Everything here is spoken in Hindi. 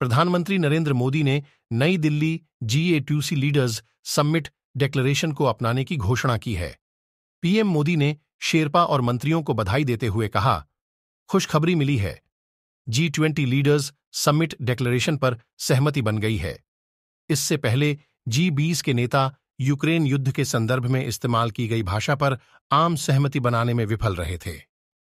प्रधानमंत्री नरेंद्र मोदी ने नई दिल्ली जीएटूसी लीडर्स समिट डिक्लेरेशन को अपनाने की घोषणा की है पीएम मोदी ने शेरपा और मंत्रियों को बधाई देते हुए कहा खुशखबरी मिली है G twenty leaders summit declaration पर सहमति बन गई है इससे पहले जी बीस के नेता यूक्रेन युद्ध के संदर्भ में इस्तेमाल की गई भाषा पर आम सहमति बनाने में विफल रहे थे